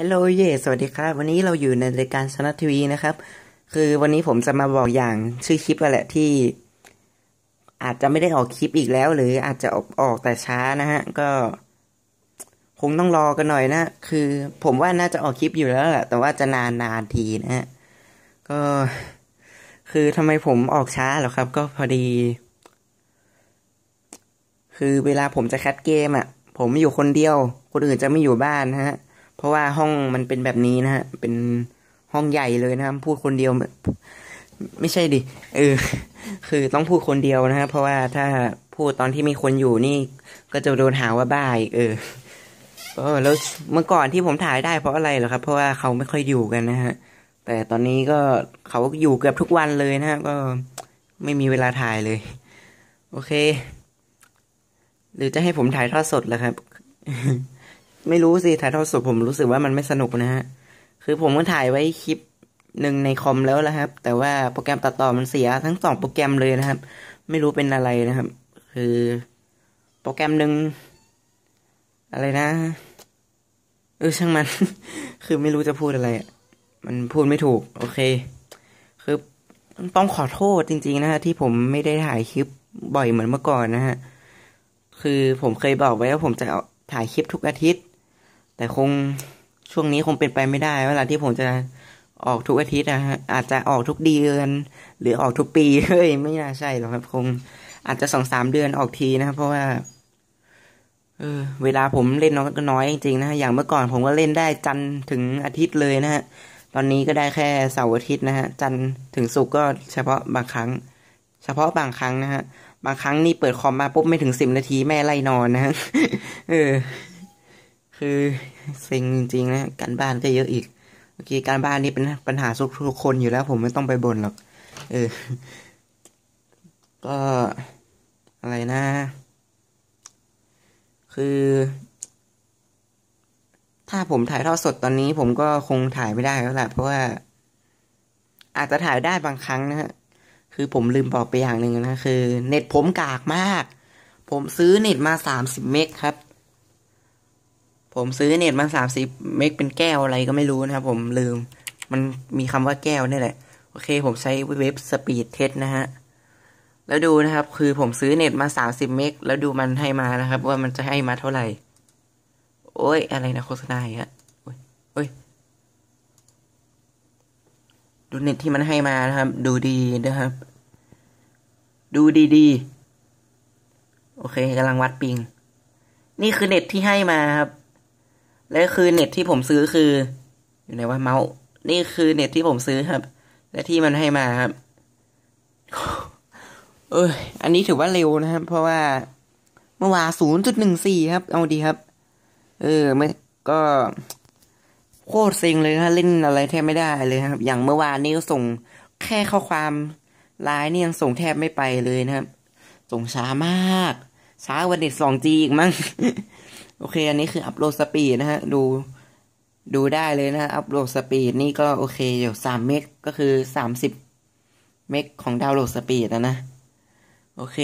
ฮัลโหลเย่สวัสดีครับ วันนี้เราอยู่ในรายการชนัททีวีนะครับ คือวันนี้ผมจะมาบอกอย่างชื่อคลิปแหละที่อาจจะไม่ได้ออกคลิปอีกแล้วหรืออาจจะออกออกแต่ช้านะฮะ ก็ คงต้องรอกันหน่อยนะ คือผมว่าน่าจะออกคลิปอยู่แล้วแหละ แต่ว่าจะนานนานทีนะฮะ ก็คือทำไมผมออกช้าหรอครับ ก็พอดี คือเวลาผมจะแคัดเกมอะ่ะ ผมอยู่คนเดียว คนอื่นจะไม่อยู่บ้านนะฮะเพราะว่าห้องมันเป็นแบบนี้นะฮะ เป็นห้องใหญ่เลยนะครับพูดคนเดียวไม่ใช่ ดิเออ คือต้องพูดคนเดียว นะฮะเพราะว่าถ้าพูดตอนที่มีคนอยู่นี่ ก็จะโดนหา ว่าบ้า อีกเออเออแล้วเมื่อก่อนที่ผมถ่ายได้ เพราะอะไรเหรอครับ เพราะว่าเขาไม่ค่อยอยู่กันนะฮะแต่ตอนนี้ก็เขาอยู่เกือบทุกวันเลยนะฮะก็ไม่มีเวลา ถ่ายเลย โอเค หรือจะให้ผมถ่ายทอดสดเหรอครับไม่รู้สิถ่ายทอดสดผมรู้สึกว่ามันไม่สนุกนะฮะคือผมก็ถ่ายไว้คลิปหนึ่งในคอมแล้วละครับ แต่ว่าโปรแกรมตัดต่อมันเสียทั้งสองโปรแกรมเลยนะครับ ไม่รู้เป็นอะไรนะครับ คือโปรแกรมหนึ่งอะไรนะ เออช่างมัน คือไม่รู้จะพูดอะไร มันพูดไม่ถูกโอเคคือต้องขอโทษจริงๆ นะฮะที่ผมไม่ได้ถ่ายคลิปบ่อยเหมือนเมื่อก่อนนะฮะคือผมเคยบอกไว้ว่าผมจะถ่ายคลิปทุกอาทิตย์แต่คงช่วงนี้คงเป็นไปไม่ได้เวลาที่ผมจะออกทุกอาทิตย์นะฮะอาจจะออกทุกเดือน หรือออกทุกปีเฮ้ยไม่น่าใช่หรอกครับคงอาจจะสองสามเดือนออกทีนะครับเพราะว่าเออเวลาผมเล่นน้อยก็น้อยจริงๆนะอย่างเมื่อก่อนผมก็เล่นได้จันถึงอาทิตย์เลยนะฮะ ตอนนี้ก็ได้แค่เสาร์อาทิตย์นะฮะจันถึงศุกร์ก็เฉพาะบางครั้ง เฉพาะบางครั้ง นะฮะบางครั้งนี่เปิดคอมมาปุ๊บไม่ถึงสิบนาทีแม่ไล่นอนนะฮะเออคือเซ็งจริง ๆนะการบ้านก็เยอะอีกโอเคการบ้านนี่เป็นปัญหาทุกคนอยู่แล้ว ผมไม่ต้องไปบ่นหรอกเออก็อะไรนะ คือ ถ้าผมถ่ายทอดสดตอนนี้ ผมก็คงถ่ายไม่ได้แล้วแหละ เพราะว่าอาจจะถ่ายได้บางครั้งนะฮะคือผมลืมบอกไปอย่างหนึ่งนะ คือ เน็ตผมกากมาก ผมซื้อเน็ตมาสามสิบเมกครับผมซื้อเน็ตมาสามสิบเมกเป็นแก้วอะไรก็ไม่รู้นะครับผมลืม มันมีคำว่าแก้วนี่แหละโอเค ผมใช้เว็บสปีดเทสนะฮะ แล้วดูนะครับ คือผมซื้อเน็ตมาสามสิบเมกแล้วดูมันให้มานะครับ ว่ามันจะให้มาเท่าไหร่ โอ้ย อะไรนะโฆษณาฮะโอ้ยโอ้ย ดูเน็ตที่มันให้มานะครับ ดูดีนะครับ ดูดีดีโอเคกำลังวัดปิงนี่คือเน็ตที่ให้มาครับและคือเน็ตที่ผมซื้อคือ อยู่ในว่าเมาส์นี่คือเน็ตที่ผมซื้อครับ และที่มันให้มาครับเอออันนี้ถือว่าเร็วนะครับ เพราะว่าเมื่อวานศูนย์จุดหนึ่งสี่ครับ เอาดีครับ เออ ไม่ก็โคตรเซ็งเลยับเล่นอะไรแทบไม่ได้เลยครับ อย่างเมื่อวานนี้ส่งแค่ข้อความรลายนี่ยังส่งแทบไม่ไปเลยนะครับ ส่งช้ามาก ช้ากว่าเน็ตสองจีอีกมั้งโอเค อันนี้คืออัพโหลดสปีดนะฮะ ดู ดูได้เลยนะอัพโหลดสปีดนี่ก็โอเคอยู่สามเมก ก็คือสามสิบเมกของดาวน์โหลดสปีดนะนะ โอเค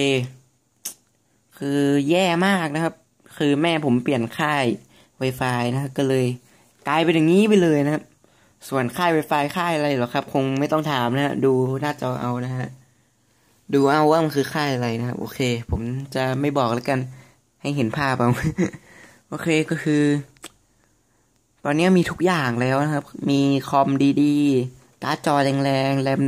คือแย่มากนะครับ คือแม่ผมเปลี่ยน ค่าย Wi-Fi นะก็เลยกลายเป็นอย่างนี้ไปเลยนะครับ ส่วนค่าย Wi-Fi ค่ายอะไรหรอครับ คงไม่ต้องถามนะดูหน้าจอเอานะฮะ ดูเอาว่ามันคือค่ายอะไรนะครับโอเค ผมจะไม่บอกแล้วกัน ให้เห็นภาพเอาโอเคก็คือ ตอนนี้มีทุกอย่างแล้วนะครับ มีคอมดีๆการ์ดจอแรงๆแรม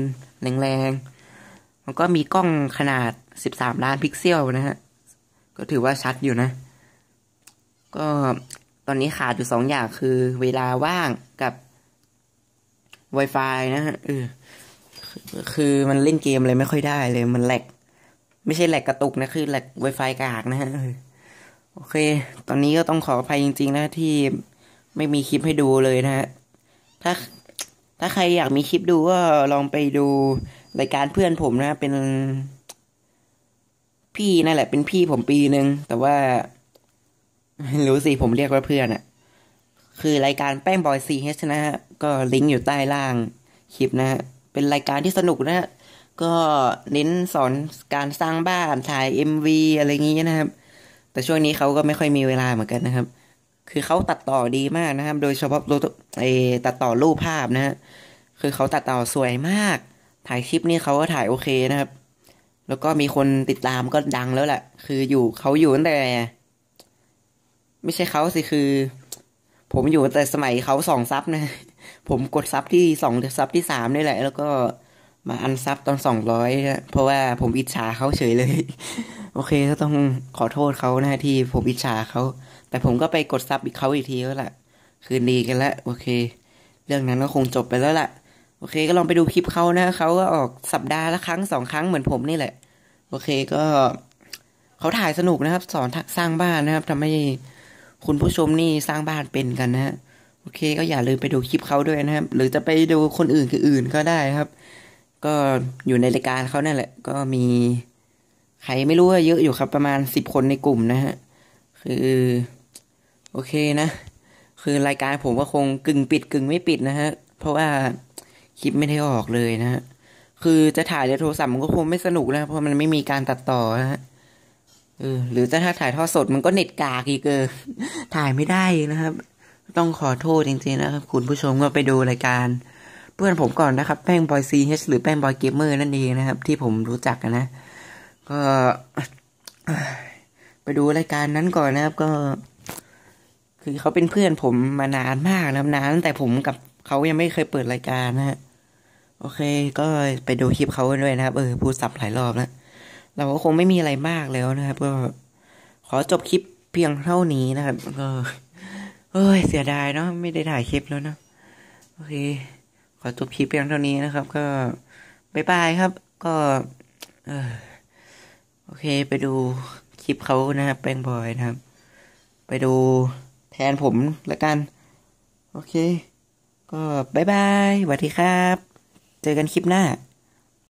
แรงๆมันก็มีกล้องขนาด 13 ล้านพิกเซลนะฮะก็ถือว่าชัดอยู่นะ ก็ตอนนี้ขาดอยู่สองอย่างคือเวลาว่างกับ Wi-Fi นะฮะเออคือมันเล่นเกมอะไรไม่ค่อยได้เลย มันแหลกไม่ใช่แหลกกระตุกนะคือแหลก Wi-Fi กากนะฮะโอเค ตอนนี้ก็ต้องขออภัยจริงๆนะที่ไม่มีคลิปให้ดูเลยนะฮะ ถ้า ถ้าใครอยากมีคลิปดูก็ลองไปดูรายการเพื่อนผมนะ เป็น พี่นั่นแหละ เป็นพี่ผมปีหนึ่งแต่ว่ารู้สิผมเรียกว่าเพื่อนอะคือรายการแป้งบอยซีเฮชนะฮะก็ลิงก์อยู่ใต้ล่างคลิปนะฮะเป็นรายการที่สนุกนะฮะก็เน้นสอนการสร้างบ้านถ่ายเอ็มวีอะไรอย่างงี้นะครับแต่ช่วงนี้เขาก็ไม่ค่อยมีเวลาเหมือนกันนะครับ คือเขาตัดต่อดีมากนะครับ โดยเฉพาะไอตัดต่อรูปภาพนะฮะ คือเขาตัดต่อสวยมาก ถ่ายคลิปนี่เขาก็ถ่ายโอเคนะครับ แล้วก็มีคนติดตามก็ดังแล้วแหละ คืออยู่เขาอยู่ตั้งแต่ ไม่ใช่เขาสิคือ ผมอยู่แต่สมัยเขาสองซับนะ ผมกดซับที่สองซับที่สามนี่แหละ แล้วก็มาอันซับตอนสองร้อยเพราะว่าผมอิจฉาเขาเฉยเลยโอเคก็ต้องขอโทษเขานะที่ผมอิจฉาเขา แต่ผมก็ไปกดซับอีกเขาอีกทีแล้วแหละคืนดีกันละโอเค เรื่องนั้นก็คงจบไปแล้วละโอเค ก็ลองไปดูคลิปเขานะเขาก็ออกสัปดาห์ละครั้งสองครั้งเหมือนผมนี่แหละโอเคก็เขาถ่ายสนุกนะครับ สอนสร้างบ้านนะครับทำให้คุณผู้ชมนี่สร้างบ้านเป็นกันนะโอเค ก็อย่าลืมไปดูคลิปเขาด้วยนะครับ หรือจะไปดูคนอื่นคืออื่นก็ได้ครับ ก็อยู่ในรายการเขานั่นแหละ ก็มีใครไม่รู้ว่าเยอะอยู่ครับประมาณสิบคนในกลุ่มนะฮะคือ โอเคนะ คือรายการผมก็คงกึ่งปิดกึ่งไม่ปิดนะฮะเพราะว่า คลิปไม่ได้ออกเลยนะฮะคือจะถ่ายในโทรศัพท์มันก็คงไม่สนุกนะเพราะมันไม่มีการตัดต่อนะฮะเออหรือถ้าถ่ายทอดสดมันก็เน็ตกากอีกเกอถ่ายไม่ได้นะครับ ต้องขอโทษจริงๆนะครับคุณผู้ชมก็ไปดูรายการ เพื่อนผมก่อนนะครับแป้งบอยซีเอชหรือแป้งบอยเกมเมอร์ นั่นเองนะครับที่ผมรู้จักนะ็ไปดูรายการนั้นก่อนนะครับ ก็ คือเขาเป็นเพื่อนผมมานานมากนะนานตั้งแต่ผมกับเขายังไม่เคยเปิดรายการนะฮะโอเค ก็ไปดูคลิปเขาด้วยนะครับเออ พูดสับหลายรอบแล้ว เราก็คงไม่มีอะไรมากแล้วนะครับ ก็ ขอจบคลิปเพียงเท่านี้นะครับ ก็เอ้ย เสียดายเนาะไม่ได้ถ่ายคลิปแล้วนะโอเค ขอจบคลิปเพียงเท่านี้นะครับ ก็บ๊ายบายครับ ก็ เออเคไปดูคลิปเขานะครับแปลงบอยนะครับ ไปดูแทนผมละกัน โอเค ก็บายบายสวัสดีครับ เจอกันคลิปหน้า